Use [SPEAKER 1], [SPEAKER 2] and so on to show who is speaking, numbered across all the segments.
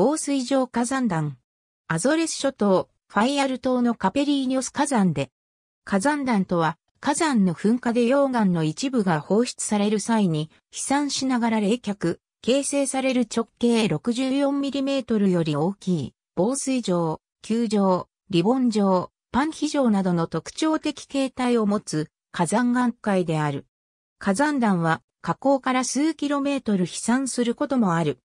[SPEAKER 1] 防水上火山弾。アゾレス諸島、ファイアル島のカペリーニョス火山で、火山弾とは、火山の噴火で溶岩の一部が放出される際に、飛散しながら冷却、形成される直径 64mm より大きい、防水状、球状、リボン状、パンヒ状などの特徴的形態を持つ火山岩塊である。火山弾は火口から数キロメートル飛散することもある。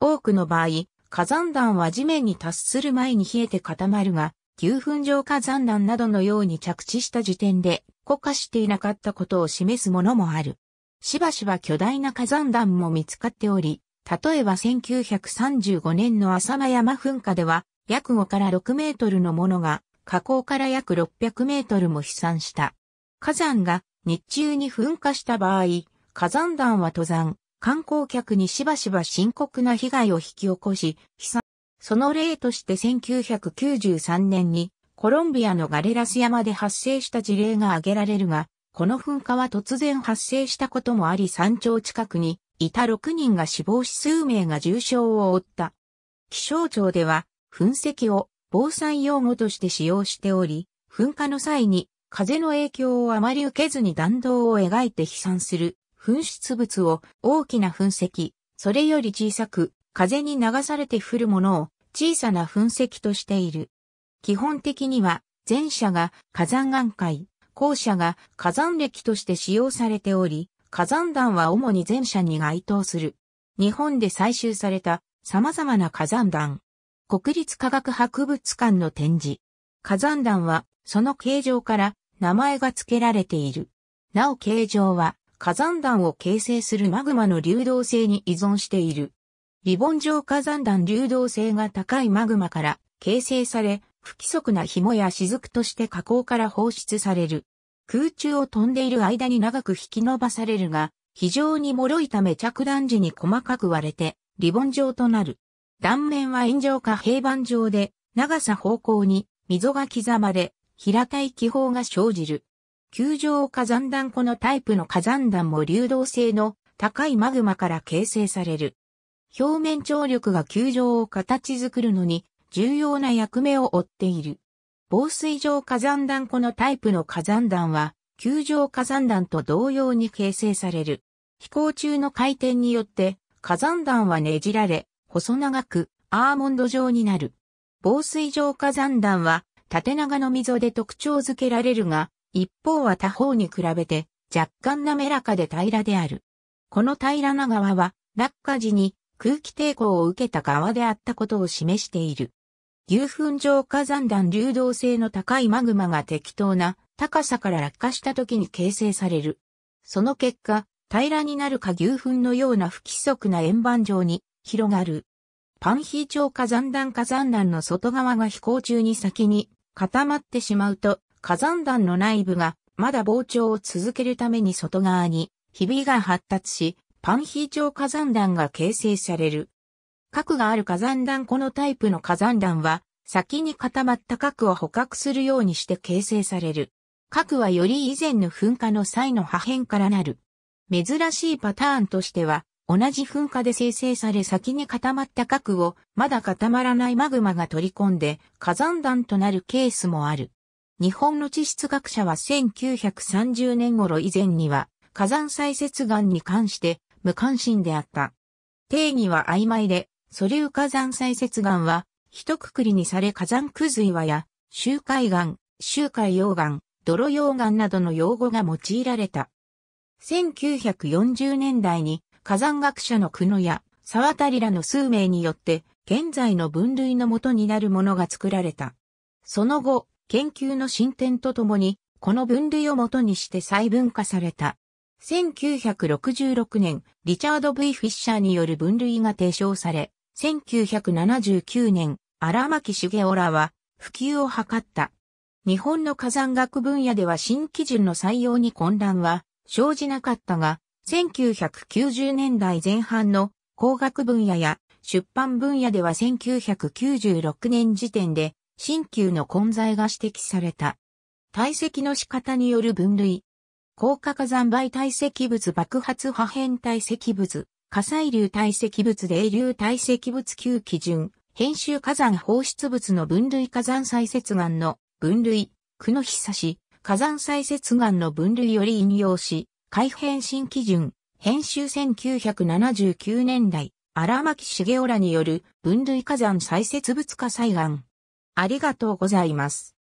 [SPEAKER 1] 多くの場合、火山弾は地面に達する前に冷えて固まるが、牛糞状火山弾などのように着地した時点で、固化していなかったことを示すものもある。しばしば巨大な火山弾も見つかっており、例えば1935年の浅間山噴火では、約5から6メートルのものが、火口から約600メートルも飛散した。火山が日中に噴火した場合、火山弾は登山、観光客にしばしば深刻な被害を引き起こし、被災。その例として1993年にコロンビアのガレラス山で発生した事例が挙げられるが、この噴火は突然発生したこともあり山頂近くにいた6人が死亡し数名が重傷を負った。気象庁では噴石を防災用語として使用しており、噴火の際に風の影響をあまり受けずに弾道を描いて飛散する噴出物を大きな噴石、それより小さく、風に流されて降るものを小さな噴石としている。基本的には、前者が火山岩界、後者が火山歴として使用されており、火山弾は主に前者に該当する。日本で採集された様々な火山弾。国立科学博物館の展示。火山弾はその形状から名前が付けられている。なお形状は火山弾を形成するマグマの流動性に依存している。リボン状火山弾流動性が高いマグマから形成され、不規則な紐や雫として火口から放出される。空中を飛んでいる間に長く引き伸ばされるが、非常に脆いため着弾時に細かく割れて、リボン状となる。断面は円状か平板状で、長さ方向に溝が刻まれ、平たい気泡が生じる。球状火山弾このタイプの火山弾も流動性の高いマグマから形成される。表面張力が球状を形作るのに重要な役目を負っている。防水状火山弾このタイプの火山弾は、球状火山弾と同様に形成される。飛行中の回転によって火山弾はねじられ、細長くアーモンド状になる。防水状火山弾は縦長の溝で特徴づけられるが、一方は他方に比べて若干滑らかで平らである。この平らな側は落下時に空気抵抗を受けた側であったことを示している。牛糞状火山弾流動性の高いマグマが適当な高さから落下した時に形成される。その結果、平らになるか牛糞のような不規則な円盤状に広がる。パンヒー状火山弾火山弾の外側が飛行中に先に固まってしまうと火山弾の内部がまだ膨張を続けるために外側にひびが発達し、パンヒー状火山弾が形成される。核がある火山弾このタイプの火山弾は、先に固まった核を捕獲するようにして形成される。核はより以前の噴火の際の破片からなる。珍しいパターンとしては、同じ噴火で生成され先に固まった核をまだ固まらないマグマが取り込んで火山弾となるケースもある。日本の地質学者は1930年頃以前には火山砕屑岩に関して無関心であった。定義は曖昧で、素粒火山砕屑岩は一括りにされ火山く水岩や周海岩、周海溶岩、泥溶岩などの用語が用いられた。1940年代に火山学者の久野や沢渡らの数名によって現在の分類の元になるものが作られた。その後、研究の進展とともに、この分類をもとにして細分化された。1966年、リチャード・ V・ フィッシャーによる分類が提唱され、1979年、荒牧茂雄らは普及を図った。日本の火山学分野では新基準の採用に混乱は生じなかったが、1990年代前半の工学分野や出版分野では1996年時点で新旧の混在が指摘された。堆積の仕方による分類。高架火山灰堆積物爆発破片堆積物、火砕流堆積物泥流堆積物級基準、編集火山放出物の分類火山砕接岩の分類、久の久し、火山砕接岩の分類より引用し、改変新基準、編集1979年代、荒牧茂雄らによる分類火山砕接物火災岩。ありがとうございます。